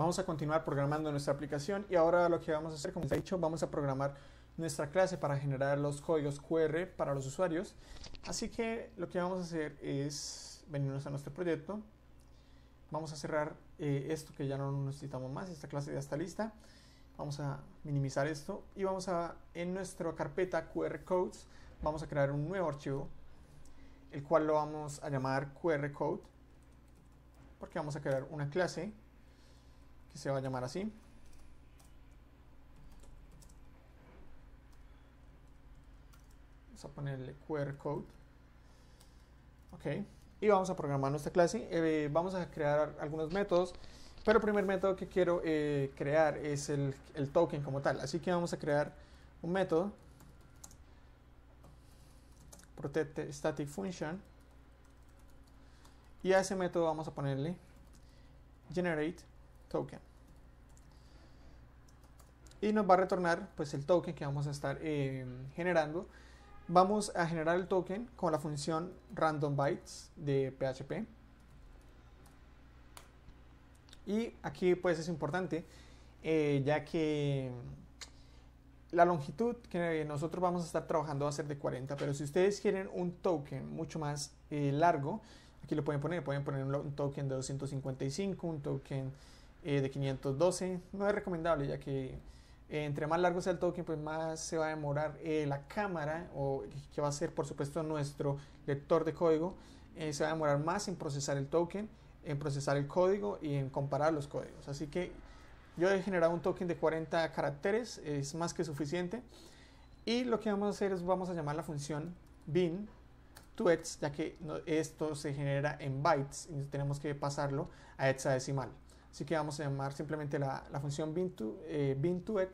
Vamos a continuar programando nuestra aplicación y ahora lo que vamos a hacer, como he dicho, vamos a programar nuestra clase para generar los códigos QR para los usuarios. Así que lo que vamos a hacer es venirnos a nuestro proyecto. Vamos a cerrar eh, esto que ya no necesitamos más, esta clase ya está lista. Vamos a minimizar esto y vamos a, en nuestra carpeta QR Codes, vamos a crear un nuevo archivo, el cual lo vamos a llamar QR Code, porque vamos a crear una clase que se va a llamar así. Vamos a ponerle QR code. Ok. Y vamos a programar nuestra clase. Eh, vamos a crear algunos métodos. Pero el primer método que quiero eh, crear es el, el token como tal. Así que vamos a crear un método. Protect static function. Y a ese método vamos a ponerle generate token. Y nos va a retornar pues el token que vamos a estar eh, generando. Vamos a generar el token con la función random bytes de PHP. Y aquí pues es importante eh, ya que la longitud que nosotros vamos a estar trabajando va a ser de 40, pero si ustedes quieren un token mucho más eh, largo, aquí lo pueden poner, pueden poner un token de 255, un token eh, de 512 no es recomendable ya que eh, entre más largo sea el token, pues más se va a demorar eh, la cámara, o que va a ser por supuesto nuestro lector de código, se va a demorar más en procesar el token, en procesar el código y en comparar los códigos. Así que yo he generado un token de 40 caracteres, es más que suficiente. Y lo que vamos a hacer es vamos a llamar la función bin to ya que esto se genera en bytes y tenemos que pasarlo a hexadecimal. Así que vamos a llamar simplemente la, función bin 2 eh,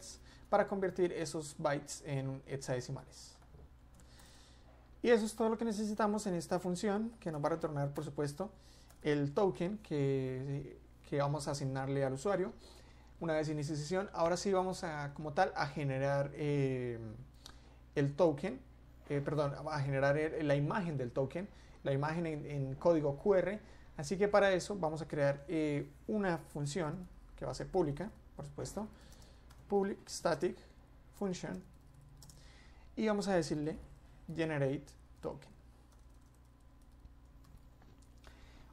para convertir esos bytes en hexadecimales. Y eso es todo lo que necesitamos en esta función, que nos va a retornar, por supuesto, el token que, vamos a asignarle al usuario. Una vez inicie sesión, ahora sí vamos a, como tal, a generar eh, el token, eh, perdón, a generar la imagen del token, la imagen en código QR Así que para eso vamos a crear eh, una función que va a ser pública, por supuesto, public static function, y vamos a decirle generate token.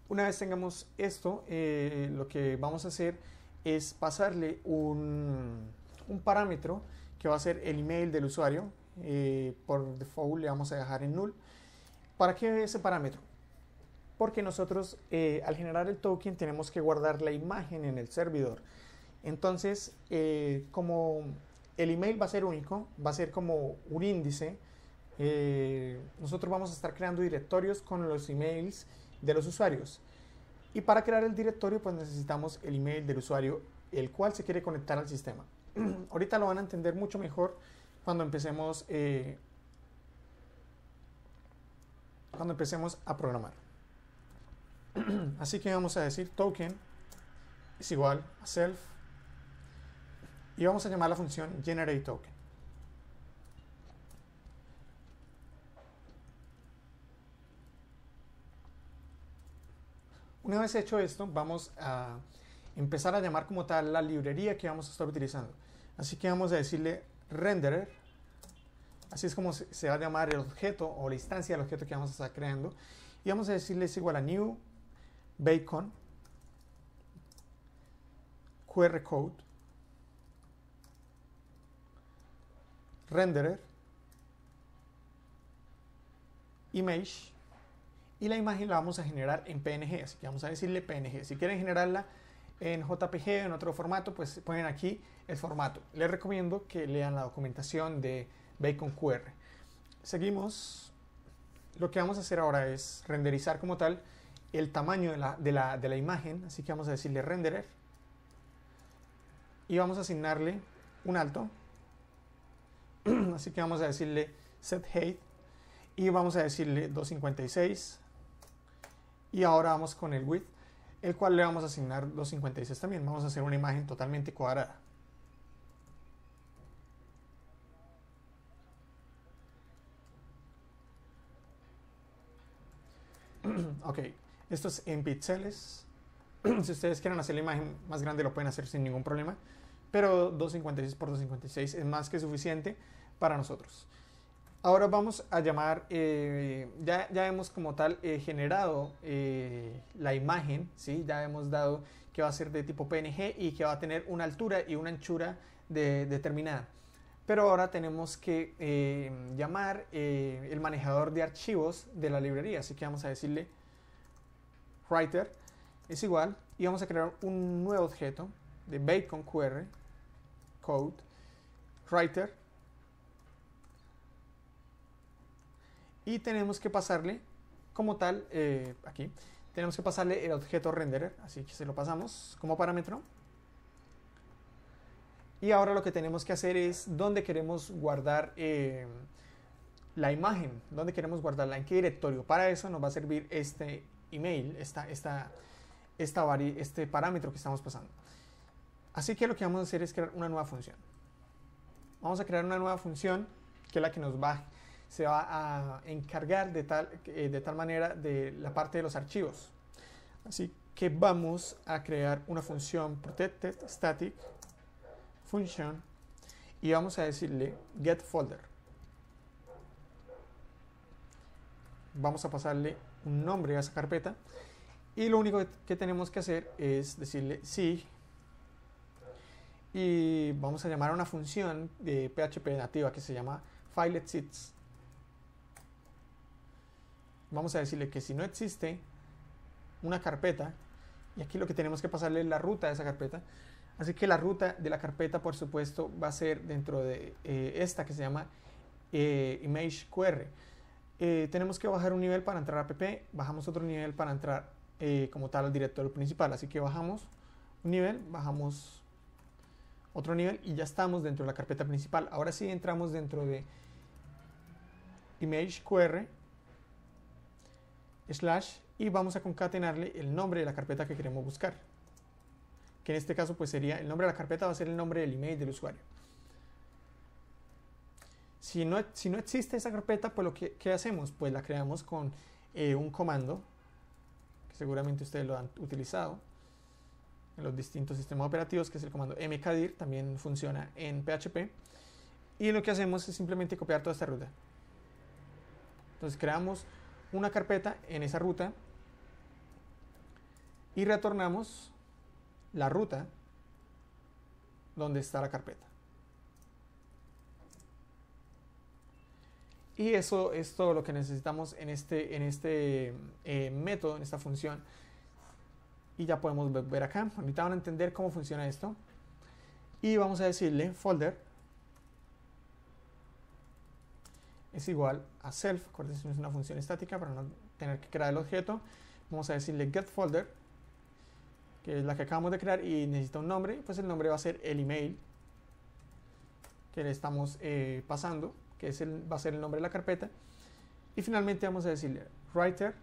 Una vez tengamos esto, eh, lo que vamos a hacer es pasarle un, parámetro que va a ser el email del usuario. Eh, por default le vamos a dejar en null. ¿Para qué ese parámetro? porque nosotros eh, al generar el token tenemos que guardar la imagen en el servidor. Entonces, eh, como el email va a ser único, va a ser como un índice, eh, nosotros vamos a estar creando directorios con los emails de los usuarios. Y para crear el directorio, pues necesitamos el email del usuario, el cual se quiere conectar al sistema. Ahorita lo van a entender mucho mejor cuando empecemos, cuando empecemos a programar. Así que vamos a decir token es igual a self y vamos a llamar la función token. Una vez hecho esto, vamos a empezar a llamar como tal la librería que vamos a estar utilizando. Así que vamos a decirle renderer. Así es como se va a llamar el objeto o la instancia del objeto que vamos a estar creando. Y vamos a decirle es igual a new bacon, QR code, renderer, image y la imagen la vamos a generar en PNG, así que vamos a decirle PNG. Si quieren generarla en JPG o en otro formato, pues ponen aquí el formato. Les recomiendo que lean la documentación de Bacon QR. Seguimos. Lo que vamos a hacer ahora es renderizar como tal el tamaño de la, de la imagen, así que vamos a decirle renderer y vamos a asignarle un alto, así que vamos a decirle set height y vamos a decirle 256 y ahora vamos con el width el cual le vamos a asignar 256 también vamos a hacer una imagen totalmente cuadrada ok esto es en píxeles. si ustedes quieren hacer la imagen más grande, lo pueden hacer sin ningún problema. Pero 256 por 256 es más que suficiente para nosotros. Ahora vamos a llamar, eh, ya, ya, hemos como tal eh, generado eh, la imagen, ¿sí? ya hemos dado que va a ser de tipo PNG y que va a tener una altura y una anchura determinada. Pero ahora tenemos que llamar el manejador de archivos de la librería, así que vamos a decirle writer es igual y vamos a crear un nuevo objeto de bacon QR code writer y tenemos que pasarle como tal eh, aquí tenemos que pasarle el objeto renderer así que se lo pasamos como parámetro y ahora lo que tenemos que hacer es dónde queremos guardar eh, la imagen, dónde queremos guardarla, en qué directorio. Para eso nos va a servir este email, está esta, esta este parámetro que estamos pasando. Así que lo que vamos a hacer es crear una nueva función. Vamos a crear una nueva función que es la que nos va, se va a encargar de tal, eh, de tal manera de la parte de los archivos. Así que vamos a crear una función protected static function y vamos a decirle get folder. Vamos a pasarle un nombre a esa carpeta y lo único que tenemos que hacer es decirle sí y vamos a llamar a una función de PHP nativa que se llama file Vamos a decirle que si no existe una carpeta, y aquí lo que tenemos que pasarle es la ruta de esa carpeta, así que la ruta de la carpeta por supuesto va a ser dentro de eh, esta que se llama eh, eh, tenemos que bajar un nivel para entrar a PP, bajamos otro nivel para entrar eh, como tal al directorio principal. Así que bajamos un nivel, bajamos otro nivel y ya estamos dentro de la carpeta principal. Ahora sí entramos dentro de image qr slash y vamos a concatenarle el nombre de la carpeta que queremos buscar. Que en este caso pues sería el nombre de la carpeta va a ser el nombre del email del usuario. Si no, existe esa carpeta, pues lo que, ¿qué hacemos? Pues la creamos con eh, un comando, que seguramente ustedes lo han utilizado en los distintos sistemas operativos, que es el comando mkdir, también funciona en PHP. Y lo que hacemos es simplemente copiar toda esta ruta. Entonces creamos una carpeta en esa ruta y retornamos la ruta donde está la carpeta. Y eso es todo lo que necesitamos en este, en este eh, método, en esta función. Y ya podemos ver acá. Ahorita van a entender cómo funciona esto. Y vamos a decirle folder es igual a self. que es una función estática para no tener que crear el objeto. Vamos a decirle get folder, que es la que acabamos de crear y necesita un nombre. Pues el nombre va a ser el email que le estamos eh, pasando que va a ser el nombre de la carpeta. Y finalmente vamos a decirle writer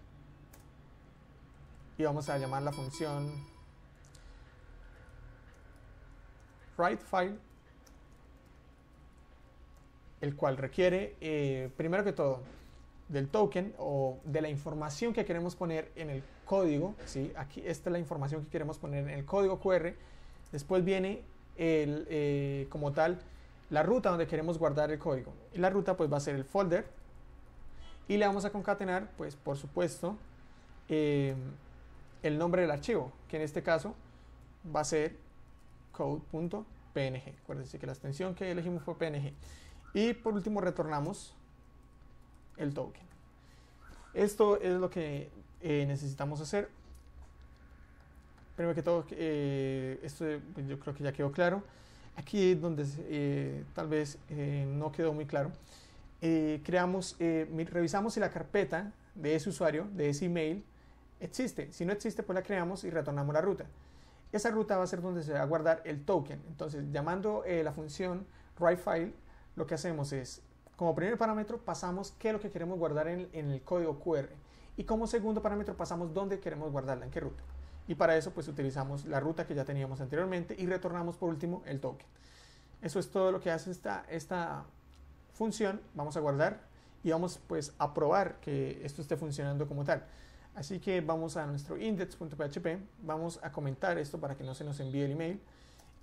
y vamos a llamar la función WriteFile el cual requiere, eh, primero que todo, del token o de la información que queremos poner en el código. ¿sí? Aquí esta es la información que queremos poner en el código QR. Después viene el, eh, como tal la ruta donde queremos guardar el código. la ruta pues va a ser el folder. Y le vamos a concatenar, pues por supuesto, eh, el nombre del archivo, que en este caso va a ser code.png. Acuérdense que la extensión que elegimos fue png. Y por último retornamos el token. Esto es lo que eh, necesitamos hacer. Primero que todo, eh, esto pues, yo creo que ya quedó claro. Aquí donde eh, tal vez eh, no quedó muy claro, eh, creamos, revisamos si la carpeta de ese usuario, de ese email, existe. Si no existe, pues la creamos y retornamos la ruta. Esa ruta va a ser donde se va a guardar el token. Entonces, llamando la función writeFile, lo que hacemos es, como primer parámetro, pasamos qué es lo que queremos guardar en, en el código QR. Y como segundo parámetro pasamos dónde queremos guardarla, en qué ruta y para eso pues utilizamos la ruta que ya teníamos anteriormente y retornamos por último el token. Eso es todo lo que hace esta, esta función. Vamos a guardar y vamos pues a probar que esto esté funcionando como tal. Así que vamos a nuestro index.php, vamos a comentar esto para que no se nos envíe el email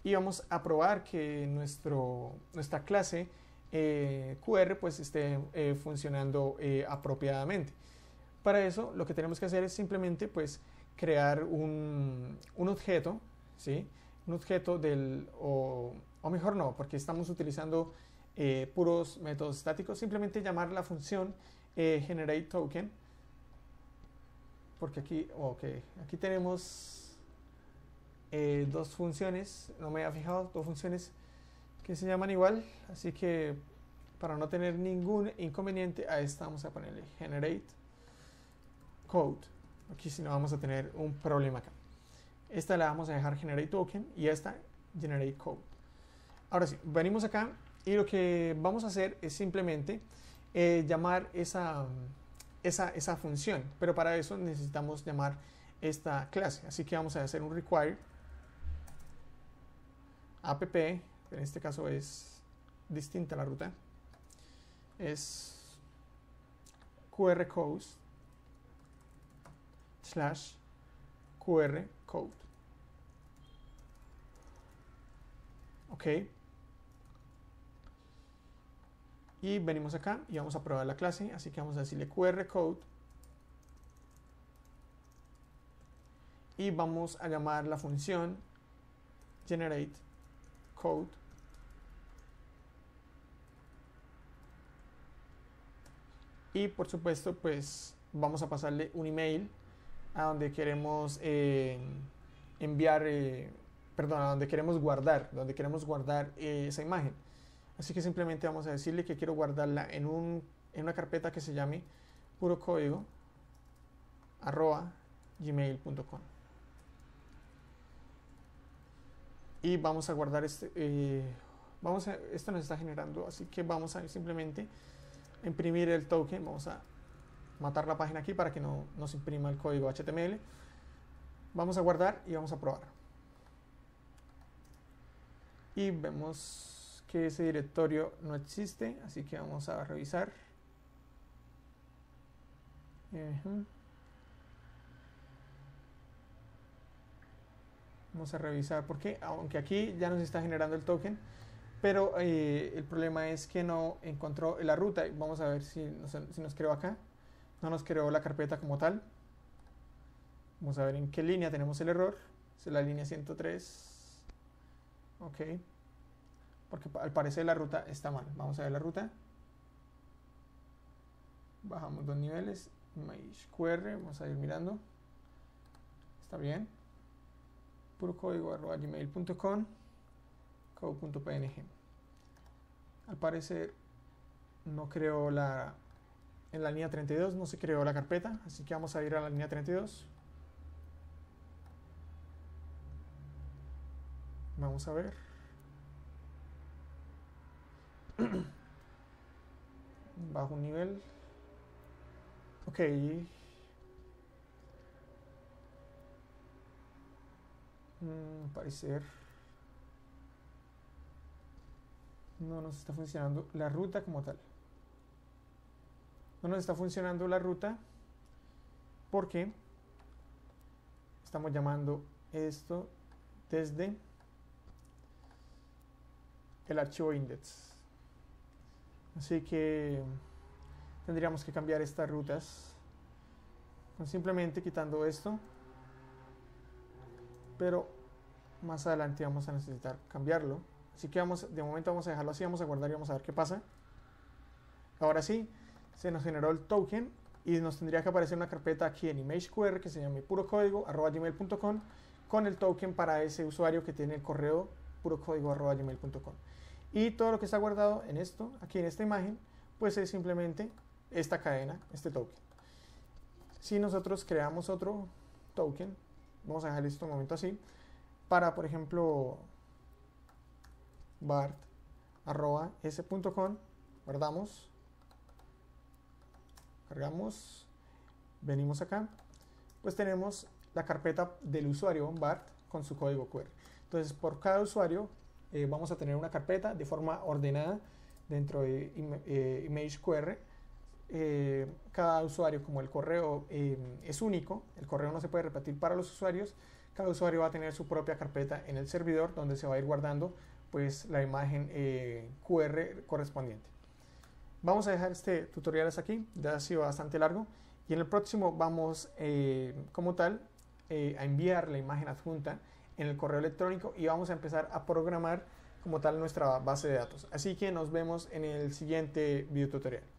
y vamos a probar que nuestro, nuestra clase eh, QR pues esté eh, funcionando eh, apropiadamente. Para eso lo que tenemos que hacer es simplemente pues crear un, objeto, ¿sí? Un objeto del, o, mejor no, porque estamos utilizando eh, puros métodos estáticos, simplemente llamar la función generateToken eh, generate token, porque aquí, ok, aquí tenemos eh, dos funciones, no me había fijado, dos funciones que se llaman igual, así que para no tener ningún inconveniente, a esta vamos a ponerle generate code. Aquí si no vamos a tener un problema acá. Esta la vamos a dejar generate token y esta generate code. Ahora sí, venimos acá y lo que vamos a hacer es simplemente eh, llamar esa, esa, esa, función. Pero para eso necesitamos llamar esta clase. Así que vamos a hacer un require app, en este caso es distinta la ruta, es QR codes slash QR code. Ok. Y venimos acá y vamos a probar la clase, así que vamos a decirle QR code. Y vamos a llamar la función generate code. Y por supuesto, pues vamos a pasarle un email a donde queremos eh, enviar, eh, perdón, a donde queremos guardar, donde queremos guardar eh, esa imagen. Así que simplemente vamos a decirle que quiero guardarla en, un, en una carpeta que se llame puro código arroba gmail.com y vamos a guardar este vamos a, esto nos está generando así que vamos a simplemente imprimir el token vamos a matar la página aquí para que no nos imprima el código HTML. Vamos a guardar y vamos a probar. Y vemos que ese directorio no existe, así que vamos a revisar. Vamos a revisar porque, aunque aquí ya nos está generando el token, pero eh, el problema es que no encontró la ruta. Vamos a ver si nos, si nos creo acá no nos creó la carpeta como tal. Vamos a ver en qué línea tenemos el error. Es la línea 103. Ok. Porque al parecer la ruta está mal. Vamos a ver la ruta. Bajamos dos niveles. MySQR, Vamos a ir mirando. Está bien. Puro arroba Code.png. Al parecer no creo la en la línea 32 no se creó la carpeta, así que vamos a ir a la línea 32. Vamos a ver. Bajo un nivel. Ok. Mm, parecer. No nos está funcionando la ruta como tal no nos está funcionando la ruta porque estamos llamando esto desde el archivo index. Así que tendríamos que cambiar estas rutas simplemente quitando esto. Pero más adelante vamos a necesitar cambiarlo. Así que vamos, de momento vamos a dejarlo así, vamos a guardar y vamos a ver qué pasa. Ahora sí, se nos generó el token y nos tendría que aparecer una carpeta aquí en ImageQR que se llama puro código gmail.com con el token para ese usuario que tiene el correo puro código gmail.com y todo lo que está guardado en esto aquí en esta imagen pues es simplemente esta cadena este token si nosotros creamos otro token vamos a dejar esto un momento así para por ejemplo bart arroba s.com guardamos cargamos, venimos acá, pues tenemos la carpeta del usuario BART con su código QR. Entonces, por cada usuario eh, vamos a tener una carpeta de forma ordenada dentro de eh, Image QR. Eh, cada usuario, como el correo es único, el correo no se puede repetir para los usuarios, cada usuario va a tener su propia carpeta en el servidor donde se va a ir guardando pues la imagen QR correspondiente. Vamos a dejar este tutorial hasta aquí, ya ha sido bastante largo. Y en el próximo vamos eh, como tal eh, a enviar la imagen adjunta en el correo electrónico y vamos a empezar a programar como tal nuestra base de datos. Así que nos vemos en el siguiente video tutorial.